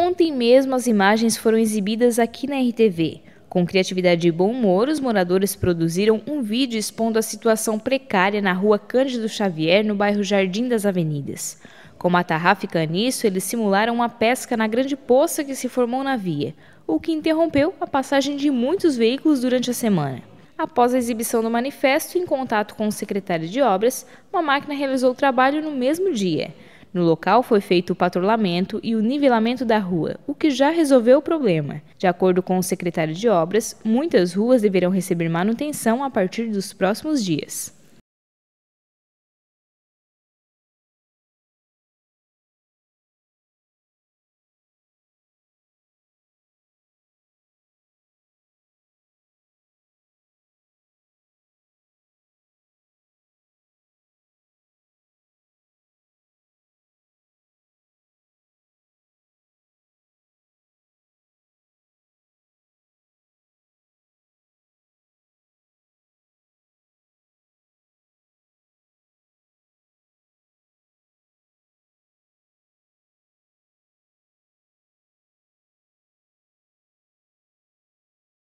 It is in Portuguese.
Ontem mesmo as imagens foram exibidas aqui na RTV. Com criatividade e bom humor, os moradores produziram um vídeo expondo a situação precária na rua Cândido Xavier, no bairro Jardim das Avenidas. Como a tarrafa fica nisso, eles simularam uma pesca na grande poça que se formou na via, o que interrompeu a passagem de muitos veículos durante a semana. Após a exibição do manifesto, em contato com o secretário de obras, uma máquina realizou o trabalho no mesmo dia. No local foi feito o patrulhamento e o nivelamento da rua, o que já resolveu o problema. De acordo com o secretário de obras, muitas ruas deverão receber manutenção a partir dos próximos dias.